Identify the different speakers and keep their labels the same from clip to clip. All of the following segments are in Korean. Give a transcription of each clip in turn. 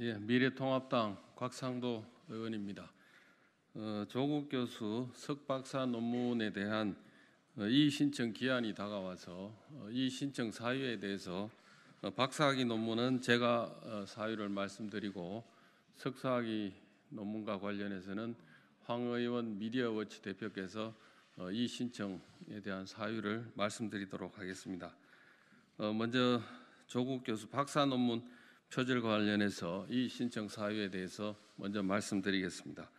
Speaker 1: 예, 미래통합당 곽상도 의원입니다. 어, 조국 교수 석 박사 논문에 대한 어, 이 신청 기한이 다가와서 어, 이 신청 사유에 대해서 어, 박사학위 논문은 제가 어, 사유를 말씀드리고 석사학위 논문과 관련해서는 황 의원 미디어워치 대표께서 어, 이 신청에 대한 사유를 말씀드리도록 하겠습니다. 어, 먼저 조국 교수 박사 논문 표절 관련해서 이 신청 사유에 대해서 먼저 말씀드리겠습니다.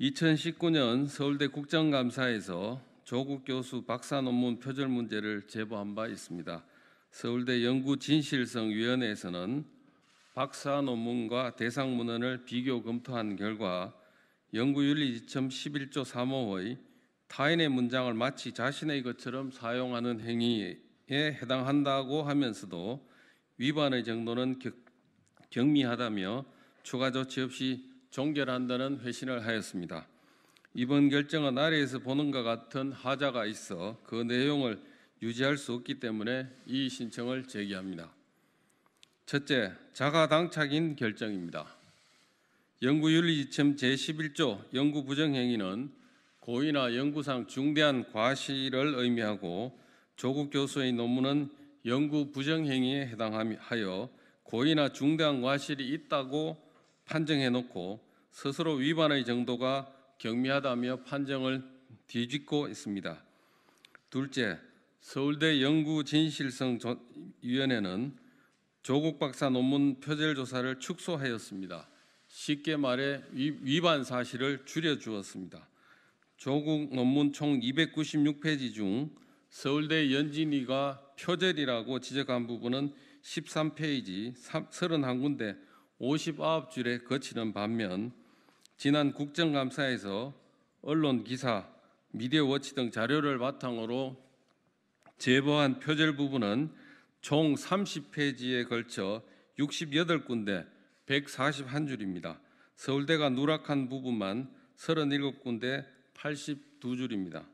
Speaker 1: 2019년 서울대 국정감사에서 조국 교수 박사 논문 표절 문제를 제보한 바 있습니다. 서울대 연구 진실성 위원회에서는 박사 논문과 대상 문헌을 비교 검토한 결과 연구윤리 2.11조 3호의 타인의 문장을 마치 자신의 것처럼 사용하는 행위에 해당한다고 하면서도 위반의 정도는 경미하다며 추가 조치 없이 종결한다는 회신을 하였습니다. 이번 결정은 아래에서 보는 것 같은 하자가 있어 그 내용을 유지할 수 없기 때문에 이 신청을 제기합니다. 첫째, 자가당착인 결정입니다. 연구윤리지침 제11조 연구부정행위는 고의나 연구상 중대한 과실을 의미하고 조국 교수의 논문은 연구 부정행위에 해당하여 고의나 중대한 과실이 있다고 판정해 놓고 스스로 위반의 정도가 경미하다며 판정을 뒤집고 있습니다. 둘째, 서울대 연구진실성위원회는 조국 박사 논문 표절 조사를 축소하였습니다. 쉽게 말해 위반 사실을 줄여주었습니다. 조국 논문 총 296페이지 중 서울대 연진이가 표절이라고 지적한 부분은 13페이지 31군데 59줄에 거치는 반면 지난 국정감사에서 언론 기사, 미디어워치 등 자료를 바탕으로 제보한 표절 부분은 총 30페이지에 걸쳐 68군데 141줄입니다. 서울대가 누락한 부분만 37군데 82줄입니다.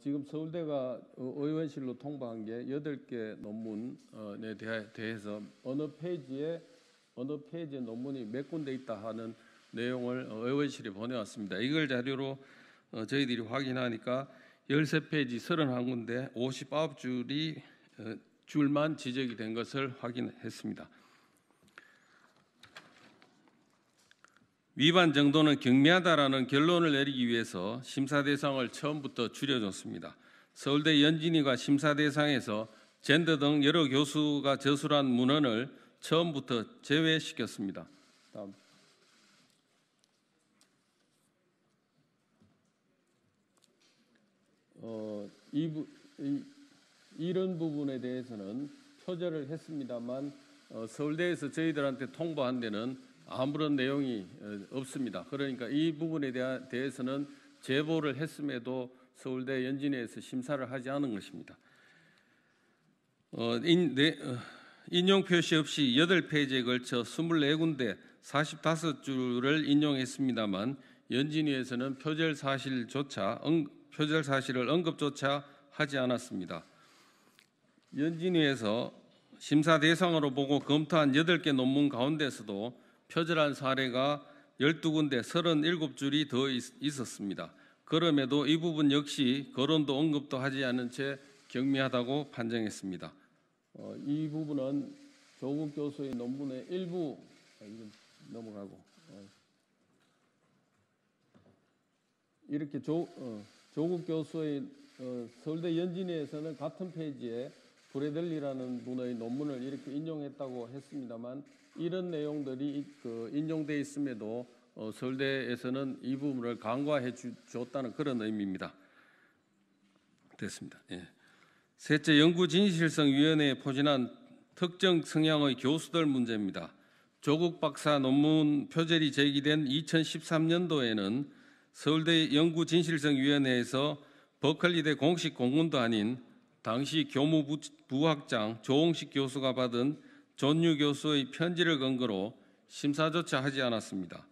Speaker 1: 지금 서울대가 어, 의원실로 통보한 게 여덟 개 논문에 대해서 어느 페이지에 어느 페이지에 논문이 몇 군데 있다 하는 내용을 어, 의원실에 보내왔습니다. 이걸 자료로 어, 저희들이 확인하니까 13페이지 31군데 59줄이 줄만 지적이 된 것을 확인했습니다. 위반 정도는 경미하다라는 결론을 내리기 위해서 심사 대상을 처음부터 줄여줬습니다. 서울대 연진이가 심사 대상에서 젠더 등 여러 교수가 저술한 문헌을 처음부터 제외시켰습니다. 다음. 어, 이, 이, 이런 부분에 대해서는 표절을 했습니다만 어, 서울대에서 저희들한테 통보한 데는 아무런 내용이 어, 없습니다. 그러니까 이 부분에 대해서는 제보를 했음에도 서울대 연진회에서 심사를 하지 않은 것입니다. 어, 인, 네, 어, 인용 표시 없이 8페이지에 걸쳐 24군데 45줄을 인용했습니다만 연진위에서는 표절 사실조차 응, 표절 사실을 언급조차 하지 않았습니다. 연진위에서 심사 대상으로 보고 검토한 8개 논문 가운데서도 표절한 사례가 12군데 37줄이 더 있었습니다. 그럼에도 이 부분 역시 거론도 언급도 하지 않은 채 경미하다고 판정했습니다. 어, 이 부분은 조국 교수의 논문의 일부 아, 넘어가고 어. 이렇게 조, 어, 조국 교수의 어, 서울대 연진회에서는 같은 페이지에 브레들리라는 분의 논문을 이렇게 인용했다고 했습니다만 이런 내용들이 그 인용돼 있음에도 어, 서울대에서는 이 부분을 강과해 주, 었다는 그런 의미입니다. 됐습니다. 예. 셋째, 연구 진실성 위원회에 포진한 특정 성향의 교수들 문제입니다. 조국 박사 논문 표절이 제기된 2013년도에는 서울대 연구 진실성 위원회에서 버클리대 공식 공문도 아닌 당시 교무부학장 조홍식 교수가 받은 존유 교수의 편지를 근거로 심사조차 하지 않았습니다.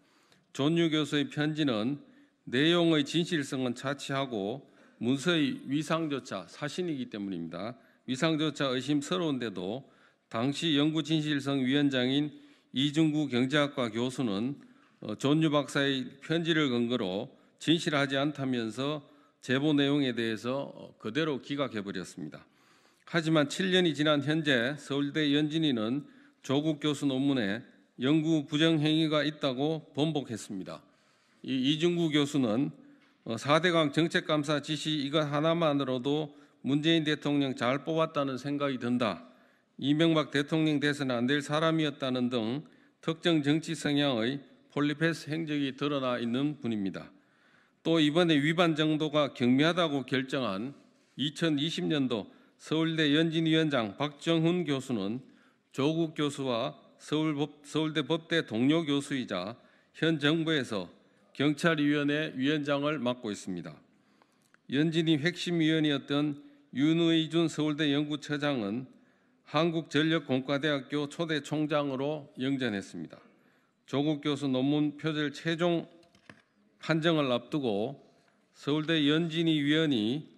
Speaker 1: 존유 교수의 편지는 내용의 진실성은 차치하고 문서의 위상조차 사신이기 때문입니다. 위상조차 의심스러운데도 당시 연구진실성위원장인 이중구 경제학과 교수는 어, 존유 박사의 편지를 근거로 진실하지 않다면서 제보 내용에 대해서 어, 그대로 기각해버렸습니다. 하지만 7년이 지난 현재 서울대 연진이는 조국 교수 논문에 연구 부정 행위가 있다고 번복했습니다. 이 이중구 교수는 4대강 어, 정책감사 지시 이것 하나만으로도 문재인 대통령 잘 뽑았다는 생각이 든다. 이명박 대통령 대선 안 될 사람이었다는 등 특정 정치 성향의 폴리페스 행적이 드러나 있는 분입니다. 또 이번에 위반 정도가 경미하다고 결정한 2020년도 서울대 연진위원장 박정훈 교수는 조국 교수와 서울 대 법대 동료 교수이자 현 정부에서 경찰위원회 위원장을 맡고 있습니다. 연진이 핵심위원이었던 윤의준 서울대 연구처장은 한국전력공과대학교 초대 총장으로 영전했습니다. 조국 교수 논문 표절 최종 판정을 앞두고 서울대 연진이 위원이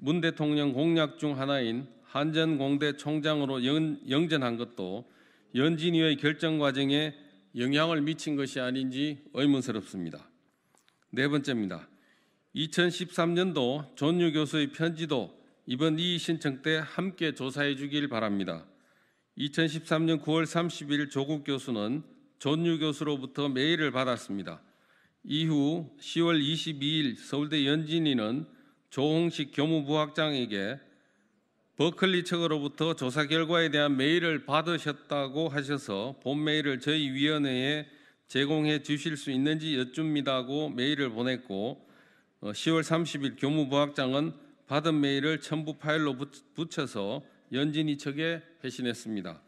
Speaker 1: 문 대통령 공약 중 하나인 한전공대 총장으로 영, 전한 것도 연진위의 결정 과정에 영향을 미친 것이 아닌지 의문스럽습니다. 네 번째입니다. 2013년도 전유 교수의 편지도 이번 이의 신청 때 함께 조사해 주길 바랍니다. 2013년 9월 30일 조국 교수는 전유 교수로부터 메일을 받았습니다. 이후 10월 22일 서울대 연진이는 조홍식 교무부학장에게 버클리 측으로부터 조사 결과에 대한 메일을 받으셨다고 하셔서 본 메일을 저희 위원회에 제공해 주실 수 있는지 여쭙니다고 메일을 보냈고 10월 어, 30일 교무부학장은 받은 메일을 첨부 파일로 붙여서 연진이 측에 회신했습니다.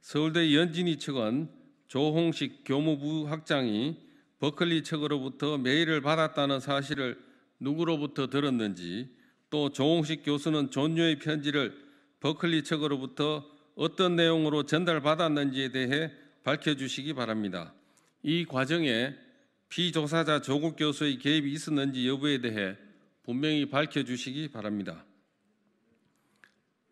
Speaker 1: 서울대 연진이 측은 조홍식 교무부학장이 버클리 측으로부터 메일을 받았다는 사실을 누구로부터 들었는지 또 조홍식 교수는 존요의 편지를 버클리 측으로부터 어떤 내용으로 전달받았는지에 대해 밝혀주시기 바랍니다. 이 과정에 피조사자 조국 교수의 개입이 있었는지 여부에 대해 분명히 밝혀주시기 바랍니다.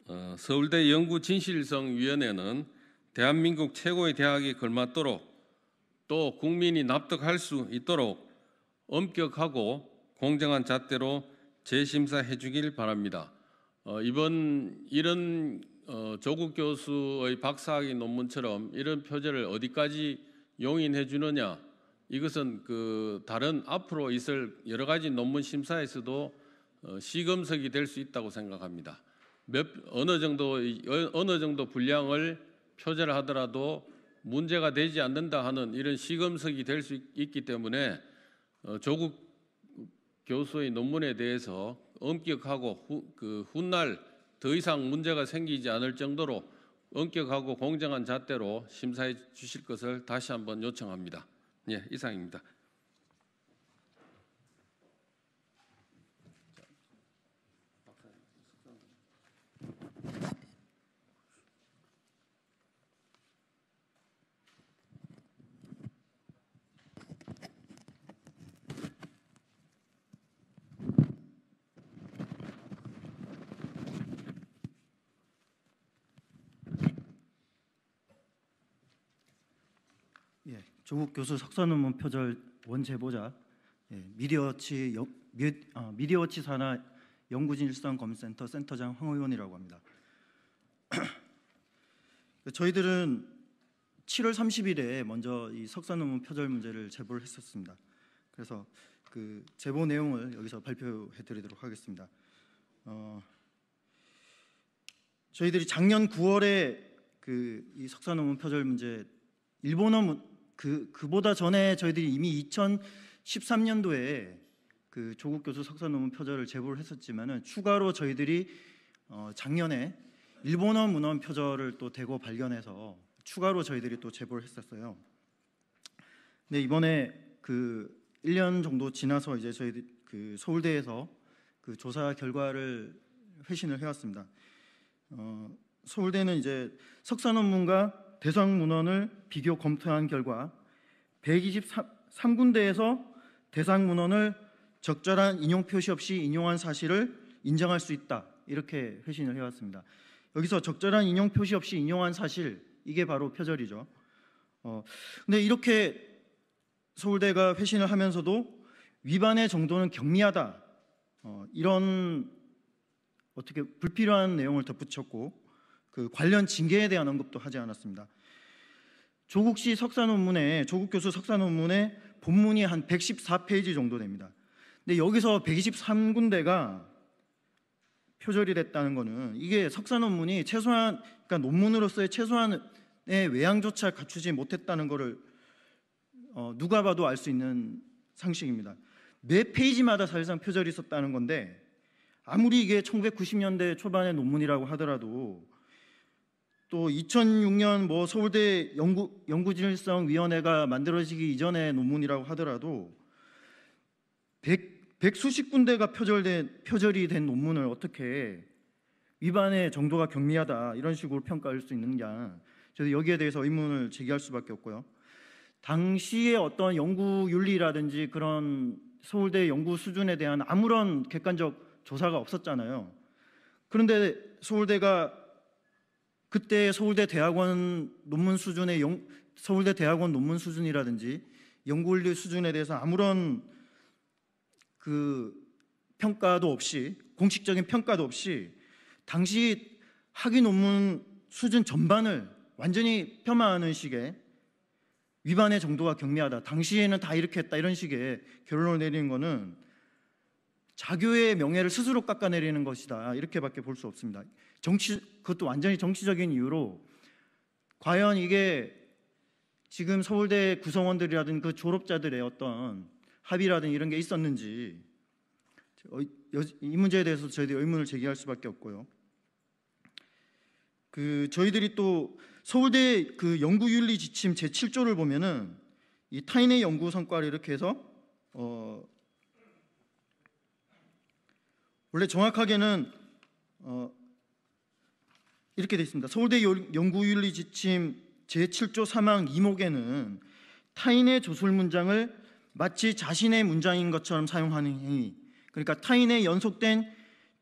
Speaker 1: 어, 서울대 연구진실성위원회는 대한민국 최고의 대학이 걸맞도록 또 국민이 납득할 수 있도록 엄격하고 공정한 잣대로 재심사해 주길 바랍니다. 어, 이번 이런 어, 조국 교수의 박사학위 논문처럼 이런 표제를 어디까지 용인해 주느냐 이것은 그 다른 앞으로 있을 여러 가지 논문 심사에서도 어, 시금석이 될 수 있다고 생각합니다. 몇 어느 정도 어느 정도 분량을 표제를 하더라도 문제가 되지 않는다 하는 이런 시금석이 될 수 있기 때문에 어, 조국 교수의 논문에 대해서 엄격하고 후, 그 훗날 더 이상 문제가 생기지 않을 정도로 엄격하고 공정한 잣대로 심사해 주실 것을 다시 한번 요청합니다. 예, 이상입니다.
Speaker 2: 조국 교수 석사논문 표절 원제보자 예, 미디어치 여, 미, 아, 어, 미디어치 산하 연구진 일선검센터 센터장 황 의원이라고 합니다. 그 저희들은 7월 30일에 먼저 이 석사논문 표절 문제를 제보를 했었습니다. 그래서 그 제보 내용을 여기서 발표해드리도록 하겠습니다. 어, 저희들이 작년 9월에 그 이 석사논문 표절 문제 일본어 문, 그 그보다 전에 저희들이 이미 2013년도에 그 조국 교수 석사 논문 표절을 제보를 했었지만은 추가로 저희들이 어 작년에 일본어 문헌 표절을 또 대거 발견해서 추가로 저희들이 또 제보를 했었어요. 근데 이번에 그 1년 정도 지나서 이제 저희 그 서울대에서 그 조사 결과를 회신을 해왔습니다. 어, 서울대는 이제 석사 논문과 대상 문헌을 비교 검토한 결과 123군데에서 대상 문헌을 적절한 인용 표시 없이 인용한 사실을 인정할 수 있다 이렇게 회신을 해왔습니다. 여기서 적절한 인용 표시 없이 인용한 사실 이게 바로 표절이죠. 어, 근데 이렇게 서울대가 회신을 하면서도 위반의 정도는 경미하다 어, 이런 어떻게 불필요한 내용을 덧붙였고 그 관련 징계에 대한 언급도 하지 않았습니다. 조국 씨 석사 논문에 조국 교수 석사 논문에 본문이 한 114페이지 정도 됩니다. 근데 여기서 123군데가 표절이 됐다는 거는 이게 석사 논문이 최소한 그러니까 논문으로서의 최소한의 외양조차 갖추지 못했다는 거를 어, 누가 봐도 알 수 있는 상식입니다. 매 페이지마다 사실상 표절이 있었다는 건데 아무리 이게 1990년대 초반의 논문이라고 하더라도 또 2006년 뭐 서울대 연구 연구진일성 위원회가 만들어지기 이전의 논문이라고 하더라도 백, 백 수십 군데가 표절된 표절이 된 논문을 어떻게 위반의 정도가 경미하다 이런 식으로 평가할 수 있느냐 저도 여기에 대해서 의문을 제기할 수밖에 없고요. 당시의 어떤 연구 윤리라든지 그런 서울대 연구 수준에 대한 아무런 객관적 조사가 없었잖아요. 그런데 서울대가 그때 서울대 대학원 논문 수준의 영, 서울대 대학원 논문 수준이라든지 연구원리 수준에 대해서 아무런 그 평가도 없이 공식적인 평가도 없이 당시 학위 논문 수준 전반을 완전히 폄하하는 식의 위반의 정도가 경미하다. 당시에는 다 이렇게 했다. 이런 식의 결론을 내리는 것은 자교의 명예를 스스로 깎아내리는 것이다. 이렇게밖에 볼 수 없습니다. 정치 그것도 완전히 정치적인 이유로 과연 이게 지금 서울대 구성원들이라든 그 졸업자들의 어떤 합의라든 이런 게 있었는지 이 문제에 대해서 저희들이 의문을 제기할 수밖에 없고요. 그 저희들이 또 서울대 그 연구윤리 지침 제 7조를 보면은 이 타인의 연구 성과를 이렇게 해서 어 원래 정확하게는 어 이렇게 돼 있습니다. 서울대 연구윤리 지침 제7조 3항 2목에는 타인의 조술 문장을 마치 자신의 문장인 것처럼 사용하는 행위, 그러니까 타인의 연속된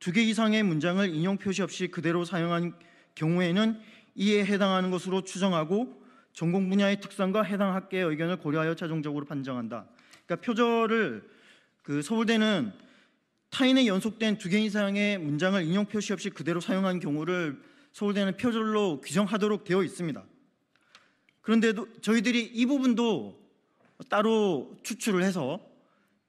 Speaker 2: 두 개 이상의 문장을 인용 표시 없이 그대로 사용한 경우에는 이에 해당하는 것으로 추정하고 전공 분야의 특성과 해당 학계의 의견을 고려하여 최종적으로 판정한다. 그러니까 표절을 그 서울대는 타인의 연속된 두 개 이상의 문장을 인용 표시 없이 그대로 사용한 경우를 서울대는 표절로 규정하도록 되어 있습니다. 그런데도 저희들이 이 부분도 따로 추출을 해서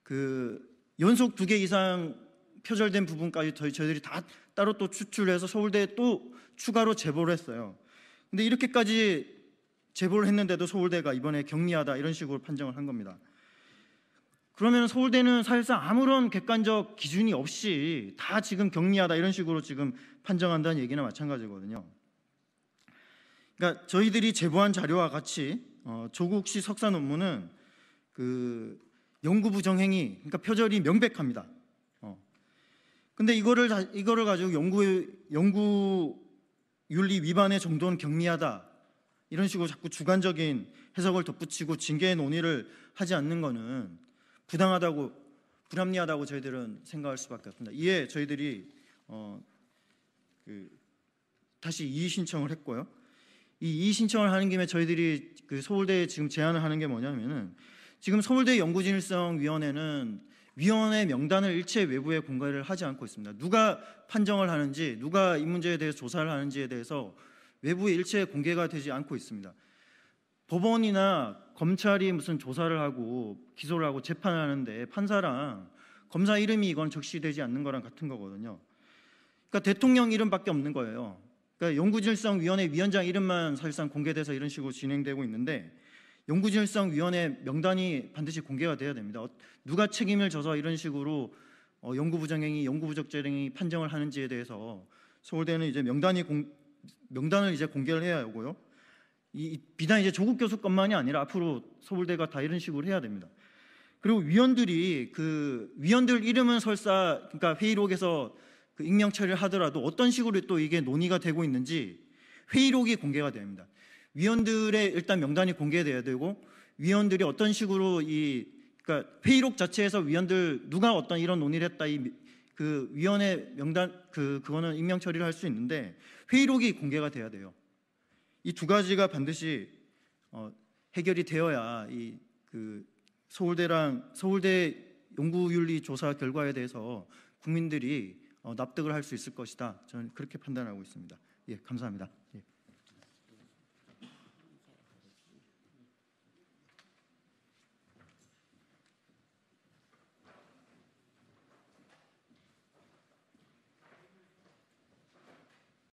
Speaker 2: 그 연속 두 개 이상 표절된 부분까지 저희, 저희들이 다 따로 또 추출해서 서울대에 또 추가로 제보를 했어요. 근데 이렇게까지 제보를 했는데도 서울대가 이번에 격리하다 이런 식으로 판정을 한 겁니다. 그러면 서울대는 사실상 아무런 객관적 기준이 없이 다 지금 격리하다 이런 식으로 지금 판정한다는 얘기나 마찬가지거든요. 그러니까 저희들이 제보한 자료와 같이 어, 조국 씨 석사 논문은 그 연구부 정행이 그러니까 표절이 명백합니다. 어. 근데 이거를 이거를 가지고 연구 연구 윤리 위반의 정도는 경미하다 이런 식으로 자꾸 주관적인 해석을 덧붙이고 징계 논의를 하지 않는 거는 부당하다고 불합리하다고 저희들은 생각할 수밖에 없습니다. 이에 저희들이 어, 그, 다시 이의 신청을 했고요. 이 이의 신청을 하는 김에 저희들이 그 서울대에 지금 제안을 하는 게 뭐냐면은 지금 서울대 연구진일성위원회는 위원회 명단을 일체 외부에 공개를 하지 않고 있습니다. 누가 판정을 하는지, 누가 이 문제에 대해 조사를 하는지에 대해서 외부에 일체 공개가 되지 않고 있습니다. 법원이나 검찰이 무슨 조사를 하고 기소를 하고 재판을 하는데 판사랑 검사 이름이 이건 적시되지 않는 거랑 같은 거거든요. 그러니까 대통령 이름밖에 없는 거예요. 그러니까 연구질성위원회 위원장 이름만 사실상 공개돼서 이런 식으로 진행되고 있는데 연구질성위원회 명단이 반드시 공개가 돼야 됩니다. 어, 누가 책임을 져서 이런 식으로 어, 연구부정행위, 연구부적재행위 판정을 하는지에 대해서 서울대는 이제 명단이 공, 명단을 이제 공개를 해야 하고요. 이, 비단 이제 조국 교수뿐만이 아니라 앞으로 서울대가 다 이런 식으로 해야 됩니다. 그리고 위원들이 그 위원들 이름은 설사 그러니까 회의록에서 그 익명 처리를 하더라도 어떤 식으로 또 이게 논의가 되고 있는지 회의록이 공개가 됩니다. 위원들의 일단 명단이 공개돼야 되고 위원들이 어떤 식으로 이 그러니까 회의록 자체에서 위원들 누가 어떤 이런 논의를 했다 이 그 위원회 명단 그 그거는 익명 처리를 할 수 있는데 회의록이 공개가 돼야 돼요. 이두 가지가 반드시 어, 해결이 되어야 이 그 서울대랑 서울대 연구윤리 조사 결과에 대해서 국민들이 어, 납득을 할 수 있을 것이다. 저는 그렇게 판단하고 있습니다. 예, 감사합니다.